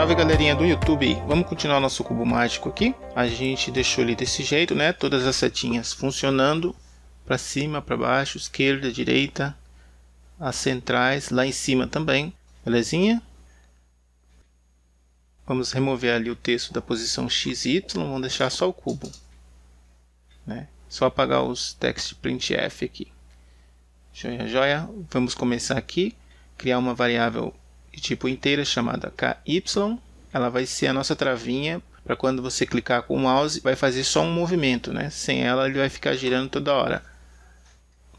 Salve galerinha do YouTube, vamos continuar nosso cubo mágico aqui. A gente deixou ele desse jeito, né? Todas as setinhas funcionando para cima, para baixo, esquerda, direita, as centrais lá em cima também, belezinha? Vamos remover ali o texto da posição x e y, vamos deixar só o cubo, né? Só apagar os text printf aqui. Joia, joia. Vamos começar aqui, criar uma variável de tipo inteira chamada KY. Ela vai ser a nossa travinha para quando você clicar com o mouse, vai fazer só um movimento, né? Sem ela, ele vai ficar girando toda hora.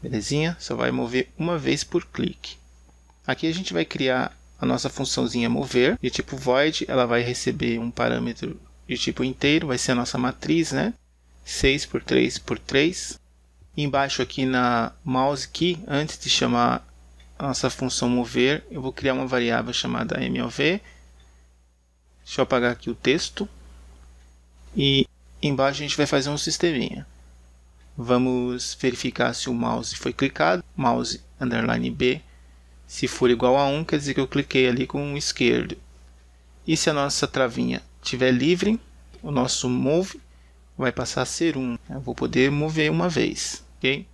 Belezinha? Só vai mover uma vez por clique. Aqui a gente vai criar a nossa funçãozinha mover, de tipo void, ela vai receber um parâmetro de tipo inteiro, vai ser a nossa matriz, né? 6 por 3 por 3. Embaixo aqui na mouse key, antes de chamar a nossa função mover, eu vou criar uma variável chamada mov. Deixa eu apagar aqui o texto. E embaixo a gente vai fazer um sisteminha. Vamos verificar se o mouse foi clicado. Mouse underline B. Se for igual a 1, quer dizer que eu cliquei ali com o esquerdo. E se a nossa travinha estiver livre, o nosso move vai passar a ser 1. Eu vou poder mover uma vez. ok?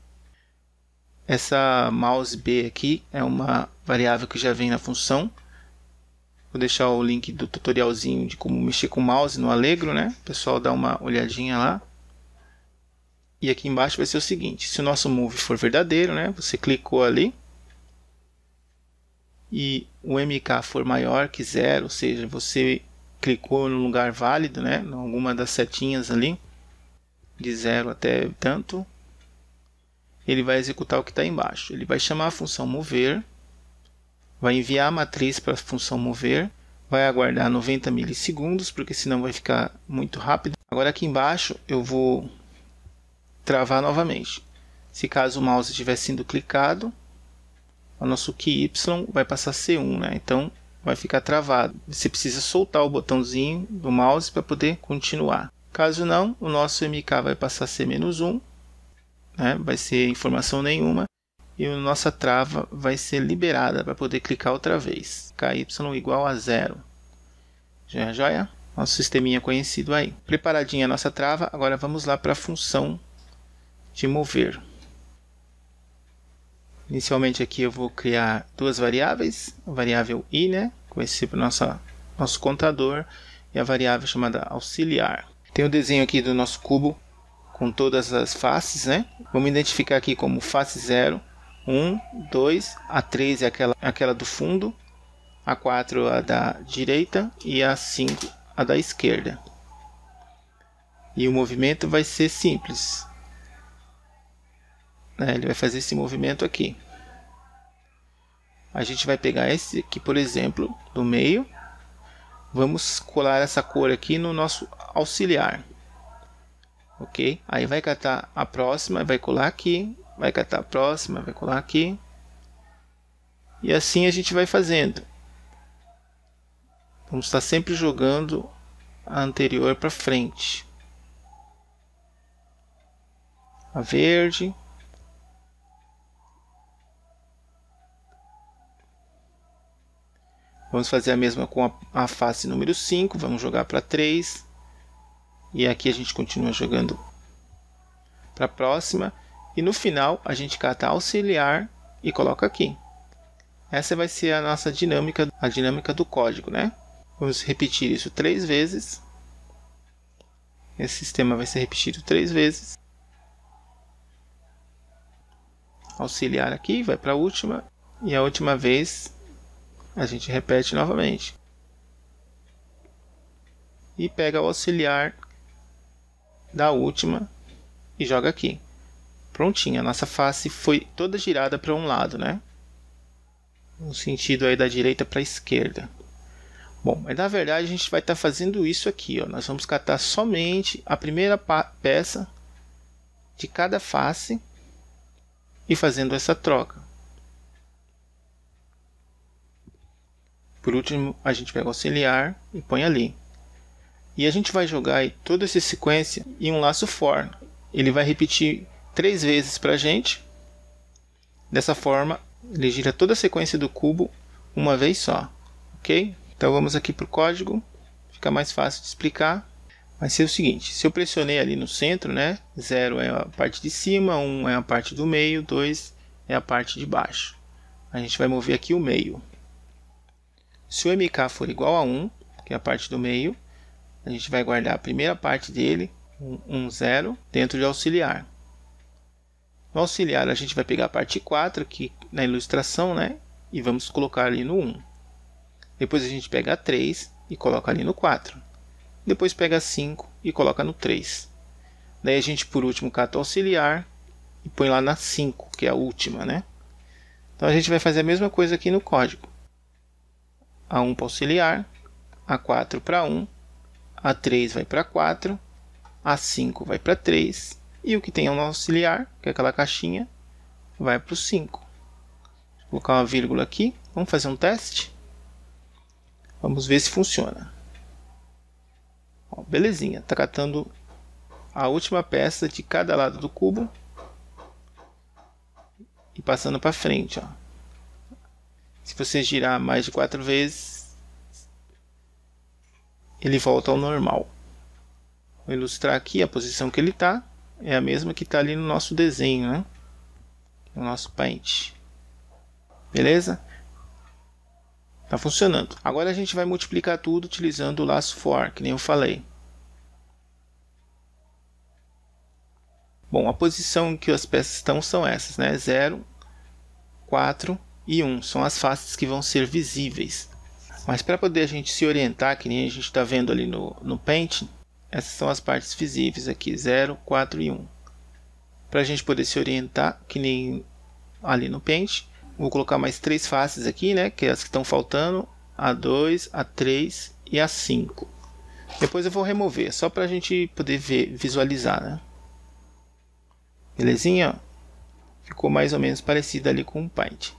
Essa mouse B aqui é uma variável que já vem na função. Vou deixar o link do tutorialzinho de como mexer com o mouse no Allegro, né? O pessoal dá uma olhadinha lá. E aqui embaixo vai ser o seguinte, se o nosso move for verdadeiro, né? Você clicou ali e o MK for maior que zero, ou seja, você clicou no lugar válido, né? Em alguma das setinhas ali, de zero até tanto, ele vai executar o que está embaixo. Ele vai chamar a função mover, vai enviar a matriz para a função mover, vai aguardar 90 milissegundos, porque senão vai ficar muito rápido. Agora aqui embaixo eu vou travar novamente. Se caso o mouse estiver sendo clicado, o nosso key Y vai passar C1, né? Então vai ficar travado. Você precisa soltar o botãozinho do mouse para poder continuar. Caso não, o nosso MK vai passar C-1 né? vai ser informação nenhuma e a nossa trava vai ser liberada para poder clicar outra vez. KY igual a zero. Já é joia? Nosso sisteminha conhecido aí. Preparadinha a nossa trava, agora vamos lá para a função de mover. Inicialmente aqui eu vou criar duas variáveis, a variável i, né, conhecida para nossa nosso contador, e a variável chamada auxiliar. Tem o desenho aqui do nosso cubo com todas as faces, né? Vamos identificar aqui como face 0, 1, 2, a 3 é aquela, é aquela do fundo, a 4 é a da direita e a 5 é a da esquerda. E o movimento vai ser simples. É, ele vai fazer esse movimento aqui. A gente vai pegar esse aqui, por exemplo, do meio. Vamos colar essa cor aqui no nosso auxiliar ok? Aí vai catar a próxima, vai colar aqui, vai catar a próxima, vai colar aqui. E assim a gente vai fazendo. Vamos estar sempre jogando a anterior para frente. A verde. Vamos fazer a mesma com a, a face número 5, vamos jogar para 3. E aqui a gente continua jogando para a próxima. E no final a gente cata auxiliar e coloca aqui. Essa vai ser a nossa dinâmica, a dinâmica do código, né? Vamos repetir isso três vezes. Esse sistema vai ser repetido três vezes. Auxiliar aqui, vai para a última. E a última vez a gente repete novamente. E pega o auxiliar da última e joga aqui. Prontinho, a nossa face foi toda girada para um lado, né? No sentido aí da direita para a esquerda. Bom, mas na verdade a gente vai estar tá fazendo isso aqui, ó. Nós vamos catar somente a primeira peça de cada face e fazendo essa troca. Por último, a gente pega o auxiliar e põe ali. E a gente vai jogar toda essa sequência em um laço for. Ele vai repetir três vezes para a gente. Dessa forma, ele gira toda a sequência do cubo uma vez só, ok? Então vamos aqui para o código, fica mais fácil de explicar. Vai ser o seguinte, se eu pressionei ali no centro, né? 0 é a parte de cima, 1 um é a parte do meio, 2 é a parte de baixo. A gente vai mover aqui o meio. Se o MK for igual a 1, que é a parte do meio, a gente vai guardar a primeira parte dele, um, um zero, dentro de auxiliar. No auxiliar, a gente vai pegar a parte 4 aqui na ilustração, né? E vamos colocar ali no 1. Depois a gente pega a 3 e coloca ali no 4. Depois pega a 5 e coloca no 3. Daí a gente, por último, cata o auxiliar e põe lá na 5, que é a última, né? Então a gente vai fazer a mesma coisa aqui no código. A1 para auxiliar, A4 para 1 a 3 vai para 4, a 5 vai para 3 e o que tem um auxiliar, que é aquela caixinha, vai para o 5. Vou colocar uma vírgula aqui, vamos fazer um teste? Vamos ver se funciona. Ó, belezinha, está catando a última peça de cada lado do cubo e passando para frente. Ó. Se você girar mais de 4 vezes, ele volta ao normal. Vou ilustrar aqui a posição que ele está. É a mesma que está ali no nosso desenho, né? No nosso paint. Beleza? Tá funcionando. Agora a gente vai multiplicar tudo utilizando o laço for, que nem eu falei. Bom, a posição em que as peças estão são essas, né? 0, 4 e 1. São as faces que vão ser visíveis. Mas para poder a gente se orientar, que nem a gente está vendo ali no, no Paint, essas são as partes visíveis aqui, 0, 4 e 1. Para a gente poder se orientar, que nem ali no Paint, vou colocar mais três faces aqui, né, que é as que estão faltando, a 2, a 3 e a 5. Depois eu vou remover, só para a gente poder ver, visualizar, né? Belezinha? Ficou mais ou menos parecido ali com o Paint,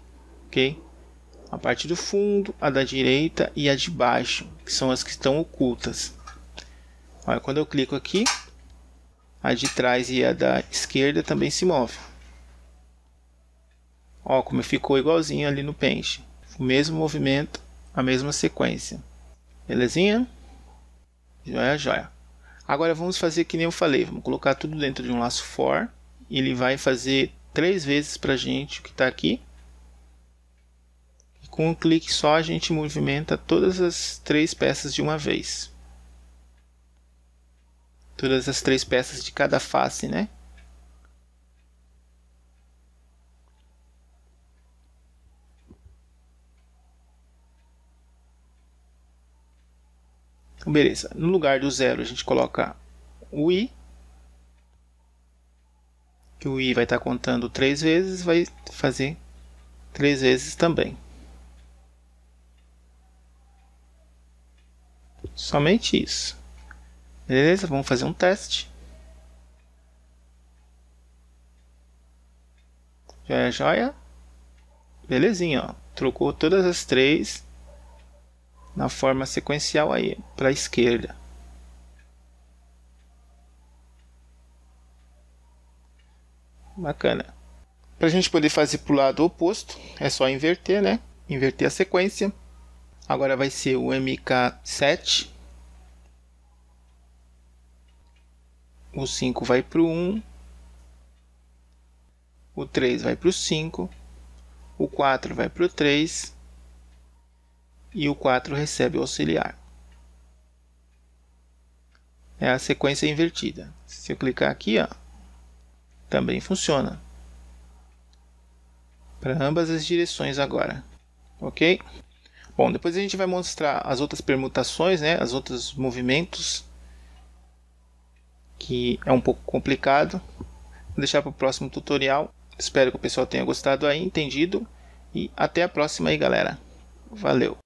ok? a parte do fundo, a da direita e a de baixo, que são as que estão ocultas. Olha, quando eu clico aqui, a de trás e a da esquerda também se movem. Ó, como ficou igualzinho ali no pente. O mesmo movimento, a mesma sequência. Belezinha? Joia, joia. Agora vamos fazer que nem eu falei, vamos colocar tudo dentro de um laço for. Ele vai fazer três vezes a gente o que está aqui com um clique só, a gente movimenta todas as três peças de uma vez. Todas as três peças de cada face, né? Então, beleza. No lugar do zero, a gente coloca o i. Que o i vai estar contando três vezes, vai fazer três vezes também. Somente isso. Beleza? Vamos fazer um teste. Joia, é joia. Belezinha, ó. Trocou todas as três na forma sequencial aí, para a esquerda. Bacana. Para a gente poder fazer para o lado oposto, é só inverter, né? Inverter a sequência. Agora vai ser o MK7. O 5 vai para o 1. O 3 vai para o 5. O 4 vai para o 3. E o 4 recebe o auxiliar. É a sequência invertida. Se eu clicar aqui, ó, também funciona. Para ambas as direções agora. Ok? Bom, depois a gente vai mostrar as outras permutações, né, as outros movimentos, que é um pouco complicado. Vou deixar para o próximo tutorial. Espero que o pessoal tenha gostado aí, entendido. E até a próxima aí, galera. Valeu!